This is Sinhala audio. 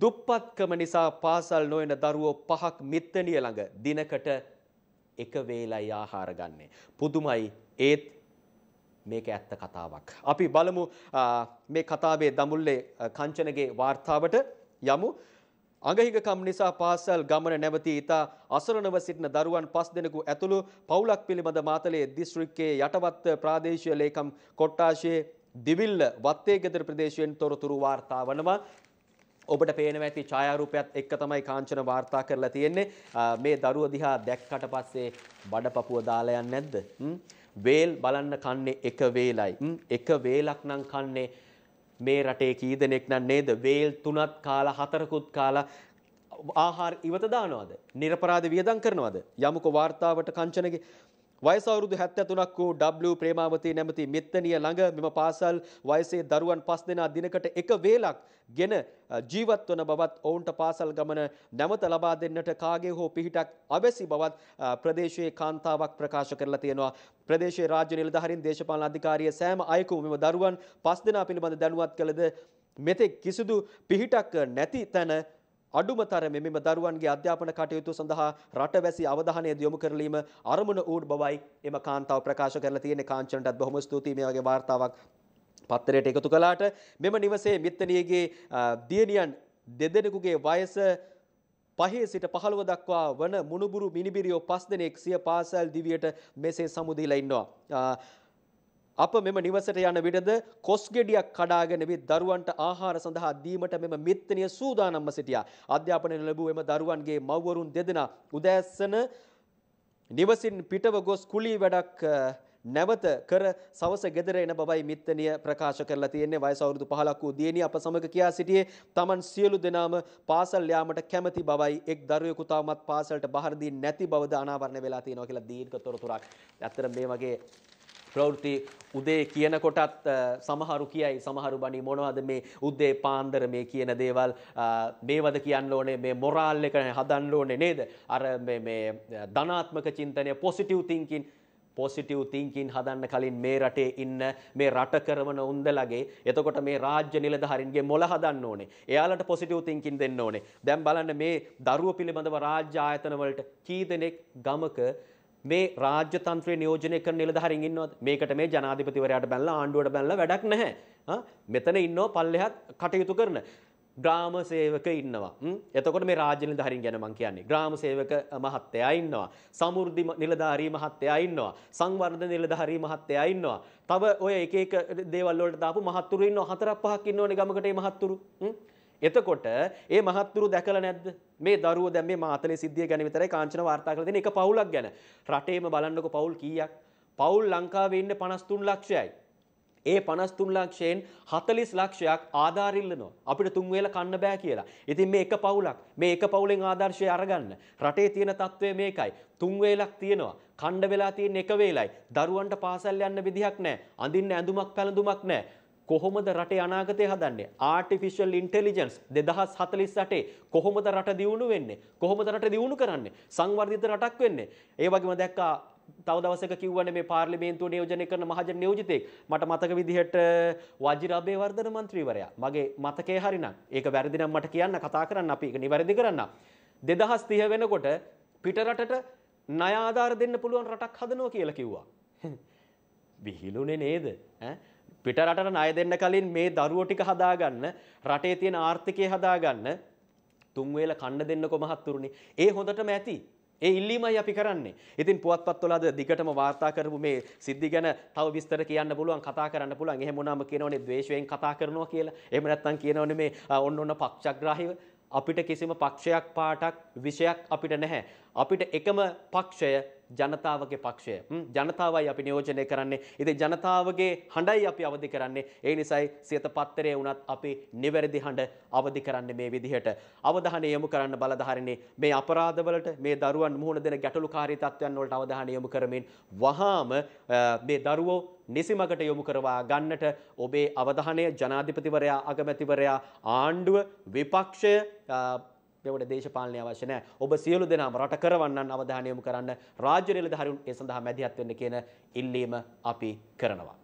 දුප්පත්කම නිසා පාසල් නොයන දරුවෝ පහක් මිත්තනිය ළඟ දිනකට එක වේලයි ආහාර ගන්නෙ. පුදුමයි. ඒත් මේක ඇත්ත කතාවක්. අපි බලමු මේ කතාවේ දඹුල්ලේ කංචනගේ වார்த்தාවට යමු. අඟහිගකම් නිසා පාසල් ගමන නැවතී ඉතා අසරණව සිටින දරුවන් පස් දෙනෙකු ඇතුළු පවුලක් පිළිබඳ මාතලේ දිස්ත්‍රික්කයේ යටවත් ප්‍රාදේශීය ලේකම් කොට්ටාශයේ දිවිල්ල වත්තේ ගෙදර ප්‍රදේශයෙන් තොරතුරු වාර්තා වනවා ඔබට පේන ඇති ඡායාරූපයත් එක්ක තමයි කාංචන වාර්තා කරලා තියෙන්නේ. මේ දරුව දිහා දැක්කට පස්සේ බඩපපුව දාලා යන්නේ නැද්ද? වේල් බලන්න කන්නේ එක වේලයි. එක වේලක් නම් කන්නේ මේ රටේ කී දෙනෙක් නම් නේද? වේල් තුනක් කාලා හතරකුත් කාලා ආහාර ඉවත දානවද? නිර්පරාධ වියදම් කරනවද? යමුකෝ වාර්තාවට කංචනගේ වයස අවුරුදු 73ක් වූ W ප්‍රේමාවතී නැමැති මෙත්තනිය ළඟ මෙම පාසල් වයසේ දරුවන් 5 දෙනා දිනකට එක වේලක් ගෙන ජීවත් වන බවත් ඔවුන්ට පාසල් ගමන නැවත ලබා දෙන්නට කාගේ හෝ පිහිටක් අවැසි බවත් ප්‍රදේශයේ කාන්තාවක් ප්‍රකාශ කරලා තියෙනවා ප්‍රදේශයේ රාජ්‍ය නිලධාරීන් දේශපාලන අධිකාරිය සෑම අයෙකුම මෙම දරුවන් 5 දෙනා පිළිබඳ දැනුවත් කළද මෙතෙක් කිසිදු පිහිටක් නැති තැන අඩුමතරමේ මෙම දරුවන්ගේ අධ්‍යාපන කටයුතු සඳහා රටවැසි අවධානය යොමු කරලීම අරමුණ ඌඩ් බවයි එම කාන්තාව ප්‍රකාශ කරලා තියෙන්නේ කාංචනටත් බොහොම ස්තුතියි මේ වගේ වාර්තාවක් පත්තරයට එකතු කළාට මෙම නිවසේ මිත්තනියගේ දියණියන් දෙදෙනෙකුගේ වයස පහේ සිට පහළව දක්වා වන මුණුබුරු මිනිබිරියෝ පස් දෙනෙක් සිය පාසල් දිවියට මෙසේ සමුදීලා ඉන්නවා. අප මෙම නිවසට යන විටද කොස් ගෙඩියක් කඩාගෙන වී දරුවන්ට ආහාර සඳහා දීමට මෙම මිත්තණිය සූදානම්ව සිටියා. අධ්‍යාපනය ලැබූ එම දරුවන්ගේ මව්වරුන් දෙදෙනා උදෑසන නිවසින් පිටව ගොස් කුලී වැඩක් නැවත කර සවස ගෙදර එන බවයි මිත්තනිය ප්‍රකාශ කරලා තියෙන්නේ වයස අවුරුදු 15ක් වූ දියණිය අප සමග කියා සිටියේ Taman සියලු දෙනාම පාසල් යාමට කැමති බවයි එක් දරුවෙකු තවමත් පාසලට බහර නැති බවද අනාවරණය වෙලා තියෙනවා කියලා දීර්ඝ තොරතුරක්. ඇත්තට මේ වගේ ප්‍රවෘත්ති උදේ කියනකොටත් සමහරු කියයි සමහරු බණි මොනවද මේ උදේ පාන්දර මේ කියන දේවල් මේවද කියන්න ඕනේ මේ මොරාල් එක හදන්න ඕනේ නේද අර මේ මේ ධනාත්මක චින්තනය පොසිටිව් තින්කින් පොසිටව් තිංකින් හදන්න කලින් මේ රටේ ඉන්න මේ රට කරවන උන්දලගේ එතකොට මේ රාජ්‍ය නිලධහරින්ගේ මොල හදන්න ඕනේ එයාලට පොසිටව් තිංකින් දෙන්න ඕනේ දැම් බලන්න මේ දරුව පිළිබඳව රාජ්‍ය ආයතනවලට කී දෙනෙක් ගමක මේ රාජ්‍ය තන්ත්‍රයේ නියෝජනය කරන නිලධාරීන් ඉන්නවද? මේකට මේ ජනාධිපතිවරයාට බැනලා ආණ්ඩුවට බැනලා වැඩක් නැහැ. මෙතන ඉන්නව පල්ලෙහාත් කටයුතු කරන ග්‍රාම සේවක ඉන්නවා. එතකොට මේ රාජ්‍ය නිලධාරීන් ගැන මම කියන්නේ. ග්‍රාම සේවක මහත්තයා ඉන්නවා. සමෘද්ධි නිලධාරී මහත්තයා ඉන්නවා. සංවර්ධන නිලධාරී මහත්තයා ඉන්නවා. තව ඔය එක එක දේවල් වලට දාපු මහත්තුරු ඉන්නවා. හතරක් පහක් ඉන්නෝනේ ගමකට මේ මහත්තුරු. එතකොට ඒ මහත්තුරු දැකලා නැද්ද? මේ දරුවෝ දැන් මේ මාතලේ සිද්ධිය ගැන විතරයි කාංචන වාර්තා කරලා දෙන එක පවුලක් ගැන. රටේම බලන්නකො පවුල් කීයක්? පවුල් ලංකාවේ ඉන්නේ 53 ලක්ෂයයි. ඒ 53 ලක්ෂයෙන් 40 ලක්ෂයක් ආධාර ඉල්ලනවා. අපිට තුන් වේල කන්න බෑ කියලා. ඉතින් මේ එක පවුලක්. මේ එක පවුලෙන් ආදර්ශය අරගන්න. රටේ තියෙන తත්වය මේකයි. තුන් වේලක් තියෙනවා. කණ්ඩ වෙලා තියෙන එක වේලයි. දරුවන්ට පාසල් යන්න විදිහක් නැහැ. අඳින්න ඇඳුමක් පැළඳුමක් නැහැ. කොහොමද රටේ අනාගතය හදන්නේ ආටිෆිෂල් ඉන්ටෙලිජන්ස් 2048 කොහොමද රට දියුණු වෙන්නේ කොහොමද රට දියුණු කරන්නේ සංවර්ධිත රටක් වෙන්නේ ඒ වගේම දැක්කා තව දවසක කිව්වනේ මේ පාර්ලිමේන්තුව නියෝජනය කරන මහජන නියෝජිතයෙක් මට මතක විදිහට වජිර අබේවර්ධන මන්ත්‍රීවරයා මගේ මතකයේ හරිනම් ඒක වැරදි නම් මට කියන්න කතා කරන්න අපි ඒක නිවැරදි කරන්න 2030 වෙනකොට පිටරටට ණය ආධාර දෙන්න පුළුවන් රටක් හදනවා කියලා කිව්වා විහිළුනේ නේද ඈ පිටරටට ණය දෙන්න කලින් මේ දරුවෝ ටික හදාගන්න රටේ තියෙන ආර්ථිකය හදාගන්න තුන් වේල කන්න දෙන්නකො මහත්තුරුනේ. ඒ හොඳටම ඇති. ඒ ඉල්ලීමයි අපි කරන්නේ. ඉතින් පුවත්පත්වල අද දිගටම වාර්තා කරපු මේ සිද්ධි ගැන තව විස්තර කියන්න පුළුවන්, කතා කරන්න පුළුවන්. එහෙම වුණාම කියනෝනේ ද්වේෂයෙන් කතා කරනවා කියලා. එහෙම නැත්නම් කියනෝනේ මේ ඔන්න ඔන්න පක්ෂග්‍රාහීව අපිට කිසිම පක්ෂයක් පාටක් විෂයක් අපිට නැහැ. අපිට එකම පක්ෂය ජනතාවගේ පක්ෂය. ජනතාවයි අපි නියෝජනය කරන්නේ. ඉතින් ජනතාවගේ හඬයි අපි අවදි කරන්නේ. ඒ නිසායි සියත පත්තරේ වුණත් අපි නිවැරදි හඬ අවදි කරන්නේ මේ විදිහට. අවධානය යොමු කරන්න බලධාරිනේ මේ අපරාධවලට මේ දරුවන් මුහුණ දෙන ගැටලුකාරී තත්ත්වයන් වලට අවධානය යොමු කරමින් වහාම මේ දරුවෝ නිසිමකට යොමු කරවා ගන්නට ඔබේ අවධානය ජනාධිපතිවරයා අගමැතිවරයා ආණ්ඩුව විපක්ෂය මෙවට දේශපාලනය අවශ්‍ය නැහැ. ඔබ සියලු දෙනාම රට කරවන්නන් අවධානය යොමු කරන්න රාජ්‍ය නිලධාරීන් ඒ සඳහා මැදිහත් වෙන්න කියන ඉල්ලීම අපි කරනවා.